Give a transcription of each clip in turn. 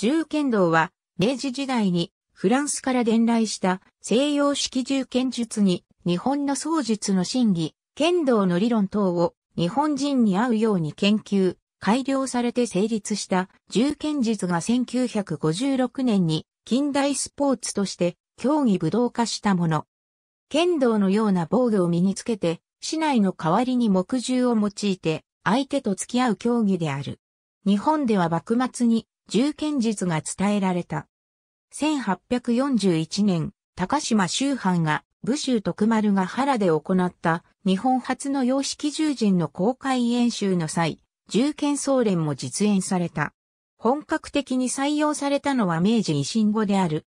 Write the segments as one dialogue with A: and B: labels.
A: 銃剣道は、明治時代にフランスから伝来した西洋式銃剣術に日本の創術の真理、剣道の理論等を日本人に合うように研究、改良されて成立した銃剣術が1956年に近代スポーツとして競技武道化したもの。剣道のような防具を身につけて、市内の代わりに木銃を用いて相手と付き合う競技である。日本では幕末に重剣術が伝えられた。1841年、高島周藩が武州徳丸が原で行った日本初の洋式銃人の公開演習の際、重剣総連も実演された。本格的に採用されたのは明治維新後である。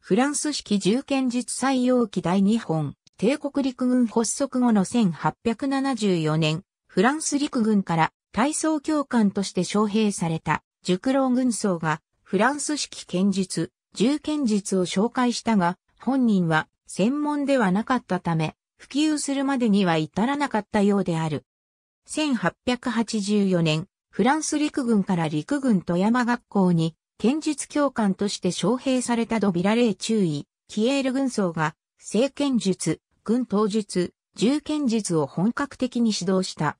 A: フランス式重剣術採用期第2本、帝国陸軍発足後の1874年、フランス陸軍から体操教官として招聘された。熟老軍曹がフランス式剣術、銃剣術を紹介したが、本人は専門ではなかったため、普及するまでには至らなかったようである。1884年、フランス陸軍から陸軍富山学校に剣術教官として招聘されたドビラレー中尉、キエール軍曹が、聖剣術、軍刀術、銃剣術を本格的に指導した。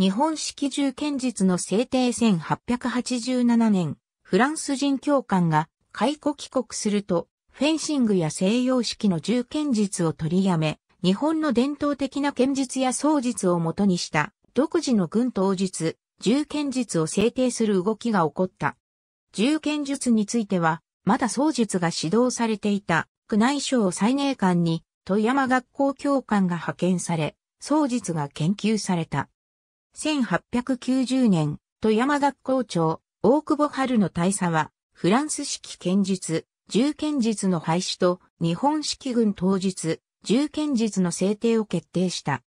A: 日本式銃剣術の制定1887年、フランス人教官が解雇帰国すると、フェンシングや西洋式の銃剣術を取りやめ、日本の伝統的な剣術や創術をもとにした独自の軍当術、銃剣術を制定する動きが起こった。銃剣術については、まだ創術が指導されていた宮内省最年間に富山学校教官が派遣され、創術が研究された。1890年、富山学校長、大久保春の大佐は、フランス式剣術、銃剣術の廃止と、日本式軍当日、銃剣術の制定を決定した。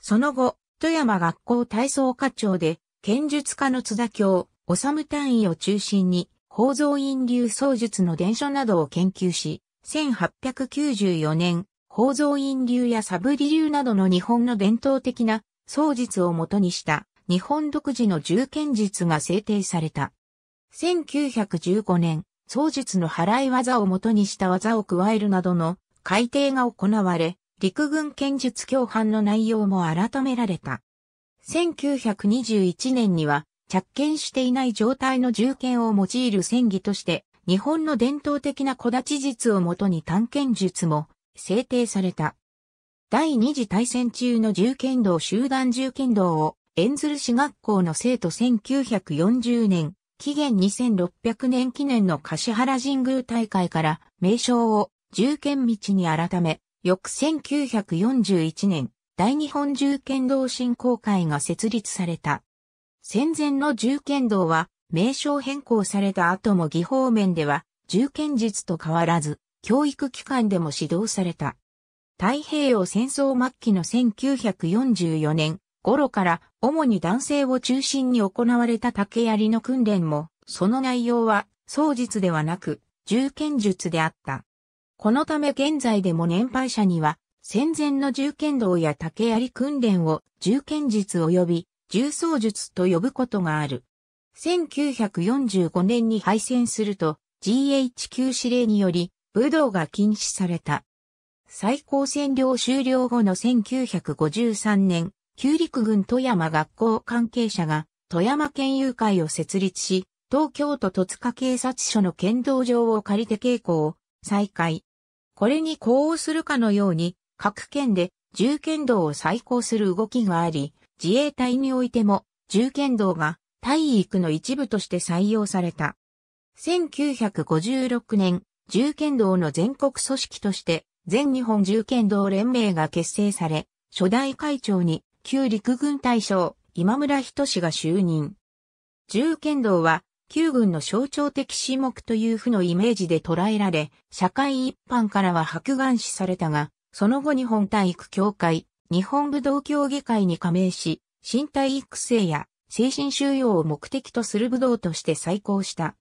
A: その後、富山学校体操課長で、剣術家の津田京、治単位を中心に、構造院流創術の伝書などを研究し、1894年、構造院流やサブリ流などの日本の伝統的な創実をもとにした日本独自の重剣術が制定された。1915年、創実の払い技をもとにした技を加えるなどの改定が行われ、陸軍剣術共犯の内容も改められた。1921年には、着剣していない状態の銃剣を用いる戦技として、日本の伝統的な小立ち術をもとに探検術も制定された。第二次大戦中の銃剣道集団銃剣道を、エンズル市学校の生徒1940年、紀元2600年記念の柏原神宮大会から名称を銃剣道に改め、翌1941年、大日本銃剣道振興会が設立された。戦前の銃剣道は、名称変更された後も技法面では、銃剣術と変わらず、教育機関でも指導された。太平洋戦争末期の1944年頃から主に男性を中心に行われた竹槍の訓練も、その内容は、創術ではなく、銃剣術であった。このため現在でも年配者には、戦前の銃剣道や竹槍訓練を銃剣術及び銃創術と呼ぶことがある。1945年に敗戦すると GHQ 指令により武道が禁止された。最高占領終了後の1953年、旧陸軍富山学校関係者が富山県友会を設立し、東京都戸塚警察署の剣道場を借りて稽古を再開。これに呼応するかのように、各県で銃剣道を再興する動きがあり、自衛隊においても銃剣道が体育の一部として採用された。1956年、銃剣道の全国組織として全日本銃剣道連盟が結成され、初代会長に旧陸軍大将今村仁が就任。銃剣道は旧軍の象徴的種目という負のイメージで捉えられ、社会一般からは白眼視されたが、その後日本体育協会、日本武道協議会に加盟し、身体育成や精神収容を目的とする武道として再興した。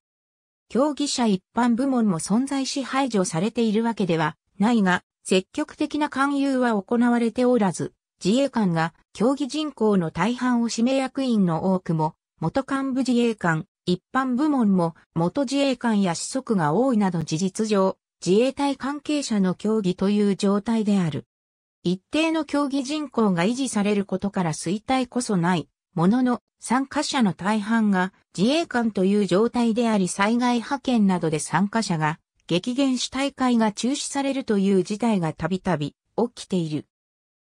A: 競技者一般部門も存在し排除されているわけではないが、積極的な勧誘は行われておらず、自衛官が競技人口の大半を指名役員の多くも、元幹部自衛官、一般部門も元自衛官や子息が多いなど事実上、自衛隊関係者の競技という状態である。一定の競技人口が維持されることから衰退こそない、ものの参加者の大半が自衛官という状態であり災害派遣などで参加者が激減し大会が中止されるという事態がたびたび起きている。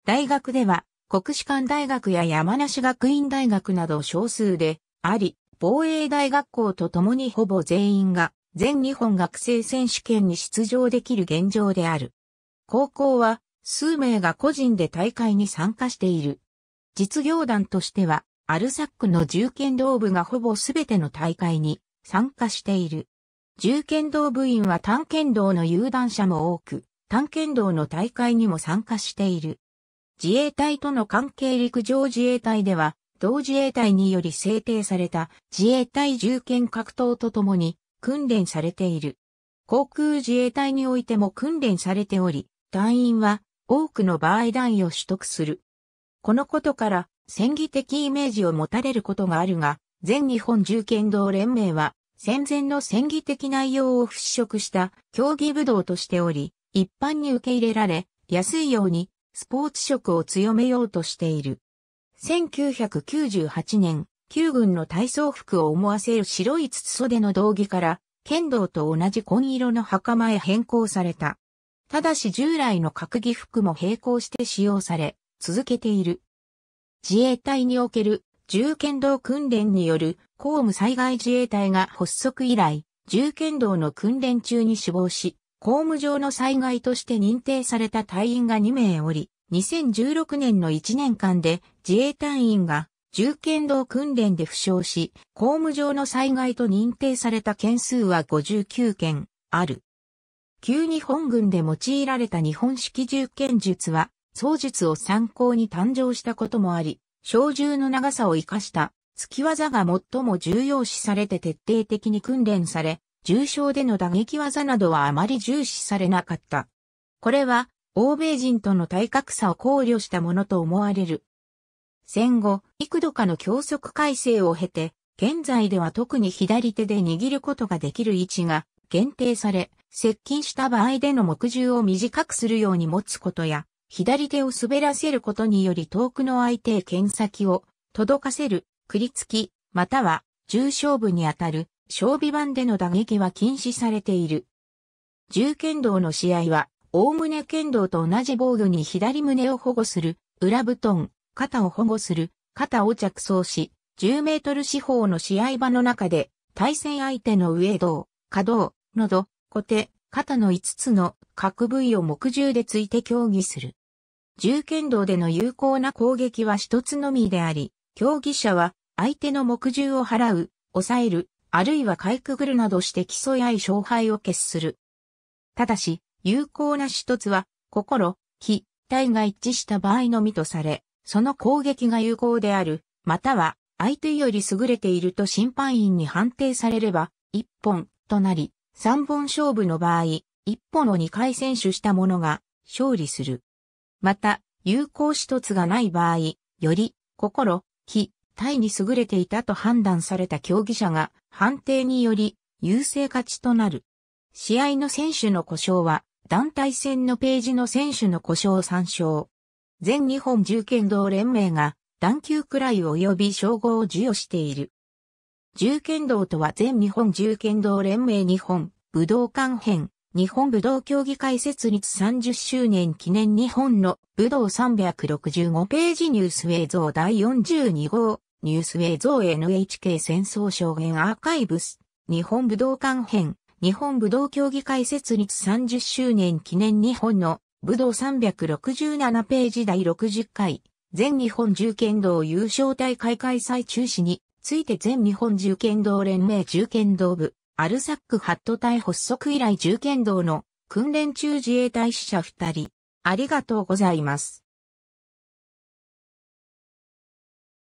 A: 大学では国士舘大学や山梨学院大学など少数であり、防衛大学校と共にほぼ全員が全日本学生選手権に出場できる現状である。高校は数名が個人で大会に参加している。実業団としては、アルサックの重剣道部がほぼすべての大会に参加している。銃剣道部員は探剣道の有段者も多く、探剣道の大会にも参加している。自衛隊との関係陸上自衛隊では、同自衛隊により制定された自衛隊銃剣格闘とともに訓練されている。航空自衛隊においても訓練されており、隊員は多くの場合団位を取得する。このことから、戦技的イメージを持たれることがあるが、全日本銃剣道連盟は、戦前の戦技的内容を払拭した競技武道としており、一般に受け入れられ、安いようにスポーツ色を強めようとしている。1998年、旧軍の体操服を思わせる白い筒袖の道着から、剣道と同じ紺色の袴へ変更された。ただし従来の閣議服も並行して使用され、続けている。自衛隊における銃剣道訓練による公務災害自衛隊が発足以来、銃剣道の訓練中に死亡し、公務上の災害として認定された隊員が2名おり、2016年の1年間で自衛隊員が銃剣道訓練で負傷し、公務上の災害と認定された件数は59件ある。旧日本軍で用いられた日本式銃剣術は、創術を参考に誕生したこともあり、小銃の長さを活かした、突き技が最も重要視されて徹底的に訓練され、重傷での打撃技などはあまり重視されなかった。これは、欧米人との体格差を考慮したものと思われる。戦後、幾度かの教則改正を経て、現在では特に左手で握ることができる位置が限定され、接近した場合での目銃を短くするように持つことや、左手を滑らせることにより遠くの相手へ剣先を届かせる、繰り付き、または重勝部にあたる、勝備版での打撃は禁止されている。銃剣道の試合は、おおむね剣道と同じ防御に左胸を保護する、裏布団、肩を保護する、肩を着装し、10メートル四方の試合場の中で、対戦相手の上道、下道、喉、小手、肩の5つの各部位を木銃でついて競技する。銃剣道での有効な攻撃は一つのみであり、競技者は相手の目銃を払う、抑える、あるいはかいくぐるなどして競い合い勝敗を決する。ただし、有効な一つは、心、気、体が一致した場合のみとされ、その攻撃が有効である、または、相手より優れていると審判員に判定されれば、一本となり、三本勝負の場合、一本を二回選手した者が勝利する。また、有効死突がない場合、より、心、気、体に優れていたと判断された競技者が、判定により、優勢勝ちとなる。試合の選手の故障は、団体戦のページの選手の故障参照。全日本重剣道連盟が、団級くらい及び称号を授与している。重剣道とは全日本重剣道連盟日本武道館編日本武道競技会設立30周年記念日本の武道365ページニュース映像第42号ニュース映像 NHK 戦争証言アーカイブス日本武道館編日本武道競技会設立30周年記念日本の武道367ページ第60回全日本銃剣道優勝大会開催中止について全日本銃剣道連盟銃剣道部アルサックハット隊発足以来重剣道の訓練中自衛隊死者2人。ありがとうございます。